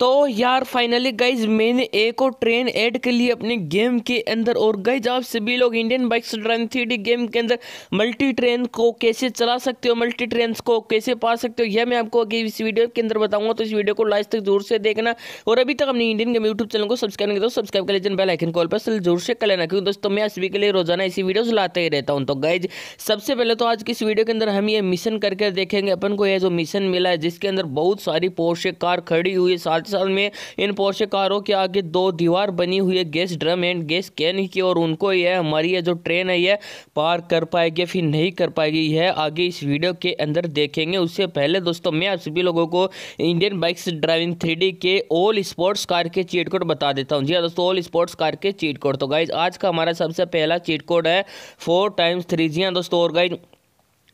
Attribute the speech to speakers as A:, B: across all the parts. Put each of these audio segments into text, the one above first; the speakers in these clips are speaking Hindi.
A: तो यार फाइनली गाइज मैंने एक और ट्रेन ऐड कर ली अपने गेम के अंदर और गाइज आप सभी लोग Indian bikes driving three game के अंदर मल्टी ट्रेन को कैसे चला सकते हो मल्टी ट्रेन को कैसे पा सकते हो यह मैं आपको अगर इस वीडियो के अंदर बताऊंगा तो इस वीडियो को लास्ट तक जरूर से देखना और अभी तक अपने इंडियन गेम यूट्यूब चैनल को सब्सक्राइब करें तो सब्सक्राइब कर लेकिन बेल आइकन कॉल पर जरूर से कर लेना क्योंकि दोस्तों मैं सभी के लिए रोजाना इसी वीडियोज लाते ही रहता हूँ तो गाइज सबसे पहले तो आज की इस वीडियो के अंदर हम ये मिशन करके देखेंगे अपन को यह जो मिशन मिला है जिसके अंदर बहुत सारी पोर्स कार खड़ी हुई है साथ साल में इन पोर्शे कारों के आगे दो दीवार बनी हुई है gas drum and gas can की और उनको यह हमारी ये जो ट्रेन है यह पार कर पाएगी फिर नहीं कर पाएगी यह आगे इस वीडियो के अंदर देखेंगे उससे पहले दोस्तों मैं आप सभी लोगों को इंडियन बाइक्स ड्राइविंग थ्री के ऑल स्पोर्ट्स कार के चीट कोड बता देता हूँ जी हाँ दोस्तों ऑल स्पोर्ट्स कार के चीट कोड तो गाइज आज का हमारा सबसे पहला चीट कोड है फोर टाइम्स थ्री जी हाँ दोस्तों और गाइज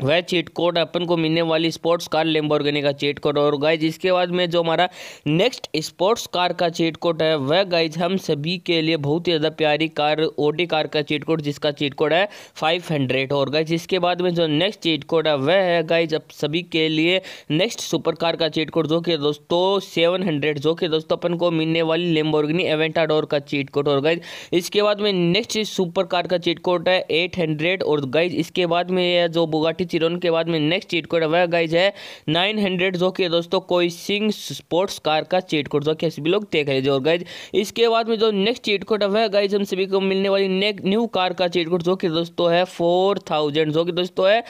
A: वह चीट कोड अपन को मिलने वाली स्पोर्ट्स कार लेम्बोर्गनी का चीट कोड और गाइज इसके बाद में जो हमारा नेक्स्ट स्पोर्ट्स कार का चीट कोड है वह गाइज हम सभी के लिए बहुत ही ज़्यादा प्यारी कार ओडी कार का चीट कोड जिसका चीट कोड है 500 और गाइज इसके बाद में जो नेक्स्ट चीट कोड है वह है गाइज अब सभी के लिए नेक्स्ट सुपर कार का चीट कोड जो कि दोस्तों सेवन जो कि दोस्तों अपन को मिलने वाली लेम्बोर्गनी एवेंटाडोर का चीट कोड और गाइज इसके बाद में नेक्स्ट सुपर कार का चीट कोड है एट और गाइज इसके बाद में जो बुगाटी कि चिरोन के बाद में नेक्स्ट चीट कोड वह गाइज है नाइन हंड्रेड जो कि दोस्तों कोई सिंह स्पोर्ट्स कार का चीट कोड जो कि सभी लोग देख रहे थे और गाइज इसके बाद में जो नेक्स्ट चीट कोड वह गाइज हम सभी को मिलने वाली न्यू कार का चीट कोड जो कि दोस्तों है फोर थाउजेंड जो कि दोस्तों है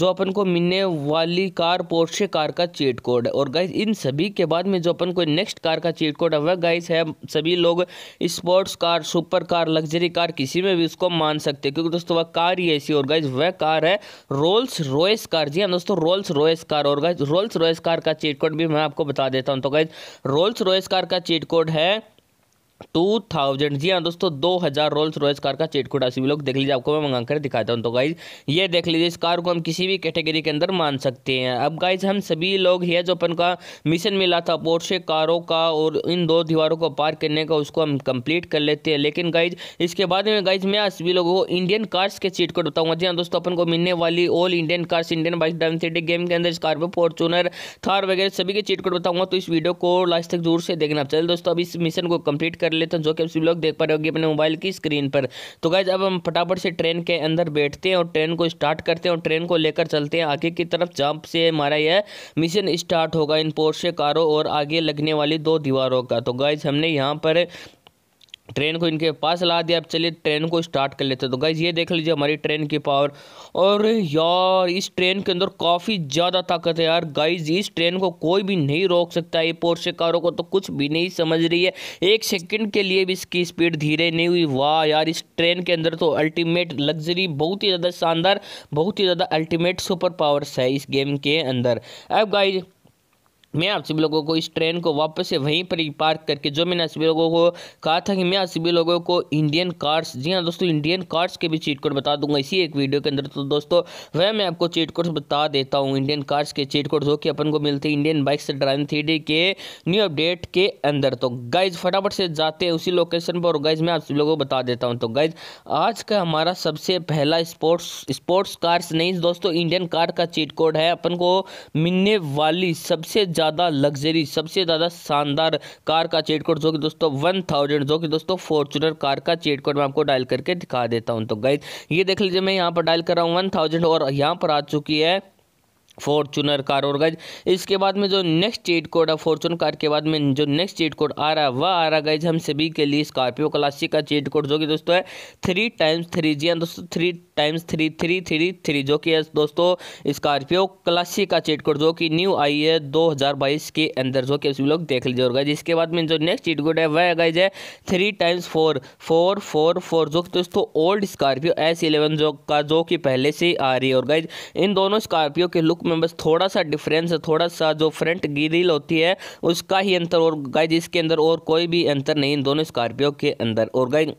A: जो अपन को मिलने वाली कार पोर्शे कार का चीट कोड है और गाइज इन सभी के बाद में जो अपन को नेक्स्ट कार का चीट कोड वह गाइज है सभी लोग sports car super car luxury car किसी में भी उसको मान सकते हैं क्योंकि दोस्तों वह कार ही ऐसी और गाइज वह कार है रोल्स रोल्स रॉयस कार जी हाँ दोस्तों रोल्स रॉयस कार और गाइज रोल्स रॉयस कार का चीट कोड भी मैं आपको बता देता हूँ तो गाइज रोल्स रॉयस कार का चीट कोड है टू थाउजेंड जी हाँ दोस्तों दो हज़ार रोल्स रॉयस कार का चेटकोट सभी लोग देख लीजिए आपको मैं मंगा कर दिखाता हूँ तो गाइज ये देख लीजिए इस कार को हम किसी भी कैटेगरी के अंदर मान सकते हैं अब गाइज हम सभी लोग है जो अपन का मिशन मिला था पोर्शे कारों का और इन दो दीवारों को पार करने का उसको हम कंप्लीट कर लेते हैं लेकिन गाइज इसके बाद में गाइज मैं सभी लोगों को इंडियन कार्स के चीट कोट बताऊँगा जी हाँ दोस्तों अपन को मिलने वाली all Indian cars Indian bike डायम सिटी गेम के अंदर इस कार पर फॉर्चूनर थार वगैरह सभी के चीट कोट बताऊँगा तो इस वीडियो को लास्ट तक जोर से देखना चलिए दोस्तों अब इस मिशन को कंप्लीट कर कर लेते हैं जो कि आप सभी लोग देख पा रहे होगी अपने मोबाइल की स्क्रीन पर तो गाइज अब हम फटाफट से ट्रेन के अंदर बैठते हैं और ट्रेन को स्टार्ट करते हैं और ट्रेन को लेकर चलते हैं आगे की तरफ जंप से हमारा यह मिशन स्टार्ट होगा इन पोर्शे कारों और आगे लगने वाली दो दीवारों का तो गाइज हमने यहाँ पर ट्रेन को इनके पास ला दिया अब चलिए ट्रेन को स्टार्ट कर लेते हैं तो गाइज ये देख लीजिए हमारी ट्रेन की पावर और यार इस ट्रेन के अंदर काफ़ी ज़्यादा ताकत है यार गाइज इस ट्रेन को कोई भी नहीं रोक सकता ये पोर्शे कारों को तो कुछ भी नहीं समझ रही है एक सेकंड के लिए भी इसकी स्पीड धीरे नहीं हुई वाह यार इस ट्रेन के अंदर तो अल्टीमेट लग्जरी बहुत ही ज़्यादा शानदार बहुत ही ज़्यादा अल्टीमेट सुपर पावर्स है इस गेम के अंदर अब गाइज मैं आप सभी लोगों को इस ट्रेन को वापस से वहीं पर ही पार्क करके जो मैंने आप सभी लोगों को कहा था कि मैं आप सभी लोगों को इंडियन कार्ड्स जी हाँ दोस्तों इंडियन कार्ड्स के भी चीट कोड बता दूंगा इसी एक वीडियो के अंदर तो दोस्तों वह मैं आपको चीट कोड बता देता हूँ इंडियन कार्ड्स के चीट कोड जो कि अपन को मिलते हैं इंडियन बाइक से ड्राइविंग थ्री के न्यू अपडेट के अंदर तो गाइज फटाफट से जाते हैं उसी लोकेशन पर और गाइज मैं आप सभी लोगों को बता देता हूँ तो गाइज आज का हमारा सबसे पहला स्पोर्ट्स स्पोर्ट्स कार्स नहीं दोस्तों इंडियन कार्ड का चीट कोड है अपन को मिलने वाली सबसे ज़्यादा ज़्यादा लग्जरी सबसे ज़्यादा शानदार कार का चेट कोड जो कि दोस्तों वन थाउजेंड जो कि दोस्तों फॉर्चुनर कार का चेट कोड मैं आपको डायल करके दिखा देता हूँ तो गाइड ये देख लीजिए मैं यहाँ पर डायल कर रहा हूँ वन थाउजेंड और यहाँ पर आ चुकी है फॉर्चूनर कार और गाइज इसके बाद में जो नेक्स्ट चीट कोड है फॉर्चून कार के बाद में जो नेक्स्ट चीट कोड आ रहा है वह आ रहा गाइज हम सभी के लिए स्कॉर्पियो क्लासिक का चीट कोड जो कि दोस्तों है थ्री टाइम्स थ्री जी हाँ दोस्तों three times three three three three जो कि है दोस्तों स्कॉर्पियो क्लासिक का चीट कोड जो कि न्यू आई है दो हज़ार बाईस के अंदर जो कि लोग देख लीजिए और गाइज इसके बाद में जो नेक्स्ट चीट कोड है वह गाइज है three times four four four four जो कि दोस्तों ओल्ड स्कॉर्पियो एस इलेवन जो का जो कि पहले से आ रही है और गाइज इन दोनों स्कॉर्पियो के लुक में बस थोड़ा सा डिफरेंस है थोड़ा सा जो फ्रंट गिरिल होती है उसका ही अंतर और गाइज इसके अंदर और कोई भी अंतर नहीं इन दोनों स्कॉर्पियो के अंदर और गाइज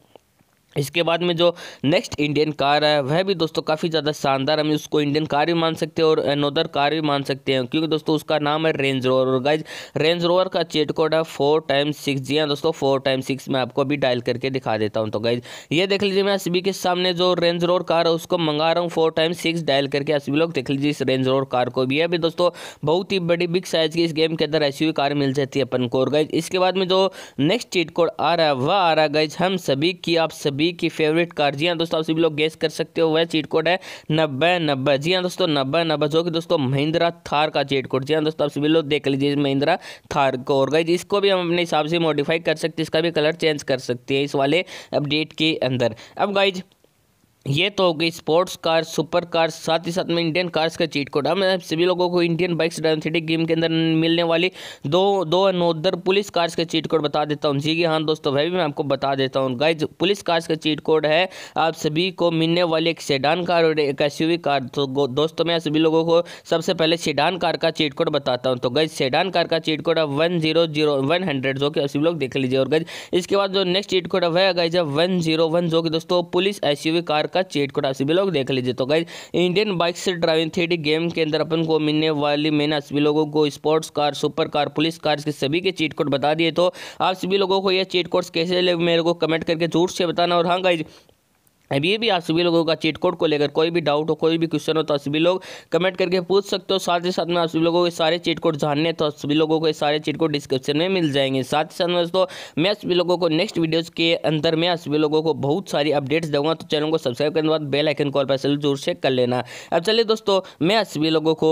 A: इसके बाद में जो नेक्स्ट इंडियन कार है वह भी दोस्तों काफ़ी ज़्यादा शानदार हम उसको इंडियन कार भी मान सकते हैं और अनोदर कार भी मान सकते हैं क्योंकि दोस्तों उसका नाम है रेंज रोवर और गाइज रेंज रोवर का चेट कोड है फोर टाइम सिक्स जी हाँ दोस्तों फोर टाइम सिक्स मैं आपको अभी डायल करके दिखा देता हूँ तो गाइज ये देख लीजिए मैं असबी के सामने जो रेंज रोवर कार है उसको मंगा रहा हूँ फोर टाइम सिक्स डायल करके असबी लोग देख लीजिए इस रेंज रोवर कार को भी है अभी दोस्तों बहुत ही बड़ी बिग साइज़ की इस गेम के अंदर ऐसी कार मिल जाती है अपन को और गाइज इसके बाद में जो नेक्स्ट चेट कोड आ रहा है वह आ रहा है गाइज हम सभी की आप सभी सभी की फेवरेट कार जी हाँ दोस्तों आप सभी लोग गेस कर सकते हो वह चीट कोड है नब्बे नब्बे जी हाँ दोस्तों नब्बे नब्बे जो कि दोस्तों महिंद्रा थार का चीट कोड जी हाँ दोस्तों आप सभी लोग देख लीजिए महिंद्रा थार को और गई इसको भी हम अपने हिसाब से मॉडिफाई कर सकते हैं इसका भी कलर चेंज कर सकते हैं इस वाले अपडेट के अंदर अब गाइज ये तो हो गई स्पोर्ट्स कार सुपर कार साथ ही साथ में इंडियन कार्स का चीट कोड मैं सभी लोगों को इंडियन बाइक्स डायन सिटी गेम के अंदर मिलने वाली दो दो नोदर पुलिस कार्स का चीट कोड बता देता हूँ जी की हाँ दोस्तों वह भी मैं आपको बता देता हूँ गाइज पुलिस कार्स का चीट कोड है आप सभी को मिलने वाली एक सेडान कार और एक एस कार तो दोस्तों मैं सभी लोगों को सबसे पहले सेडान कार का चीट कोड बताता हूँ तो गाइज सेडान कार का चीट कोड है one zero zero one hundred जो कि आप सभी लोग देख लीजिए और गाइज इसके बाद जो नेक्स्ट चीट कोड है वह गाइज है वन जो कि दोस्तों पुलिस एस कार का का चेट कोड आप सभी लोग देख लीजिए तो गाइज इंडियन बाइक से ड्राइविंग थ्री गेम के अंदर अपन को मिलने वाली मैंने सभी लोगों को sports car super car police car के सभी के चीट कोड बता दिए तो आप सभी लोगों को यह चीट कोड्स कैसे लगे मेरे को कमेंट करके जोर से बताना और हाँ गाइज अब ये भी आप सभी लोगों का चीट कोड को लेकर कोई भी डाउट हो कोई भी क्वेश्चन हो तो सभी लोग कमेंट करके पूछ सकते हो साथ ही साथ में आप सभी लोगों के सारे चीट कोड जानने तो सभी लोगों को सारे चीट कोड डिस्क्रिप्शन में मिल जाएंगे साथ ही साथ में दोस्तों मैं सभी लोगों को नेक्स्ट वीडियोज़ के अंदर मैं सभी लोगों को बहुत सारी अपडेट्स दूंगा तो चैनल को सब्सक्राइब करने के बाद बेल आइकन कॉल पर जरूर चेक कर लेना अब चलिए दोस्तों मैं सभी लोगों को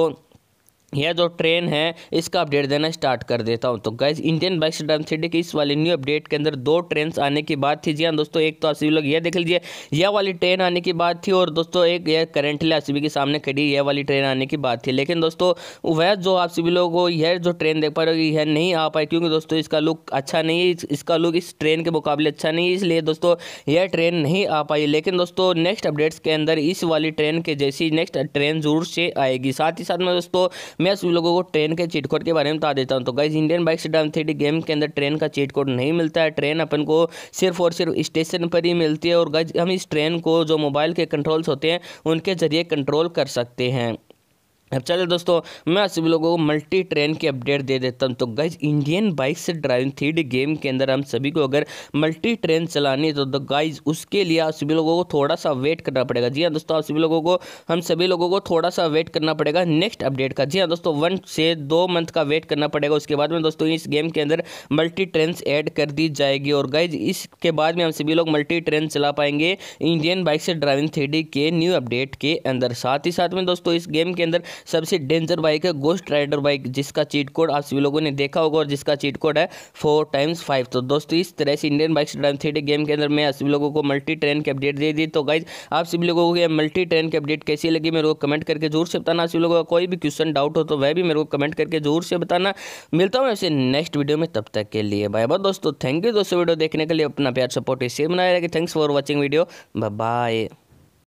A: यह जो ट्रेन है इसका अपडेट देना स्टार्ट कर देता हूं तो गैस इंडियन बाइक्स स्टाम सिटी की इस वाली न्यू अपडेट के अंदर दो ट्रेन आने की बात थी जी हाँ दोस्तों एक तो आप सभी लोग यह देख लीजिए यह वाली ट्रेन आने की बात थी और दोस्तों एक यह करेंटली आप सभी के सामने खड़ी यह वाली ट्रेन आने की बात थी लेकिन दोस्तों वह जो आप सभी लोग को यह जो ट्रेन देख पा रहे हो यह नहीं आ पाई क्योंकि दोस्तों इसका लुक अच्छा नहीं है इसका लुक इस ट्रेन के मुकाबले अच्छा नहीं है इसलिए दोस्तों यह ट्रेन नहीं आ पाई लेकिन दोस्तों नेक्स्ट अपडेट्स के अंदर इस वाली ट्रेन के जैसी नेक्स्ट ट्रेन जरूर से आएगी साथ ही साथ में दोस्तों मैं सभी लोगों को ट्रेन के चीट कोड के बारे में बता देता हूँ तो गाइज इंडियन बाइक डाउन थ्री गेम के अंदर ट्रेन का चीट कोड नहीं मिलता है ट्रेन अपन को सिर्फ और सिर्फ स्टेशन पर ही मिलती है और गाइज हम इस ट्रेन को जो मोबाइल के कंट्रोल्स होते हैं उनके ज़रिए कंट्रोल कर सकते हैं अब चले दोस्तों मैं आप सभी लोगों को मल्टी ट्रेन की अपडेट दे देता हूँ तो गाइज इंडियन बाइक से ड्राइविंग थ्री गेम के अंदर हम सभी को अगर मल्टी ट्रेन चलानी है तो, तो गाइज उसके लिए आप सभी लोगों को थोड़ा सा वेट करना पड़ेगा जी हाँ दोस्तों आप सभी लोगों को हम सभी लोगों को थोड़ा सा वेट करना पड़ेगा नेक्स्ट अपडेट का जी हाँ दोस्तों वन से दो मंथ का वेट करना पड़ेगा उसके बाद में दोस्तों इस गेम के अंदर मल्टी ट्रेन ऐड कर दी जाएगी और गाइज इसके बाद में हम सभी लोग मल्टी ट्रेन चला पाएंगे इंडियन बाइक से ड्राइविंग थ्री के न्यू अपडेट के अंदर साथ ही साथ में दोस्तों इस गेम के अंदर सबसे डेंजर बाइक है गोस्ट राइडर बाइक जिसका चीट कोड आप सभी लोगों ने देखा होगा और जिसका चीट कोड है फोर टाइम्स फाइव तो दोस्तों इस तरह से Indian bikes drive three game के अंदर मैं सभी लोगों को मल्टी ट्रेन की अपडेट दे दी तो गाइज आप सभी लोगों को यह मल्टी ट्रेन की अपडेट तो कैसी लगी मेरे को कमेंट करके जरूर से बताना सभी लोगों का कोई भी क्वेश्चन डाउट हो तो वह भी मेरे को कमेंट करके जरूर से बताना मिलता हूँ ऐसे नेक्स्ट वीडियो में तब तक के लिए बाय बाय दोस्तों थैंक यू दोस्तों वीडियो देखने के लिए अपना प्यार सपोर्ट इसे बनाया कि thanks for watching video bye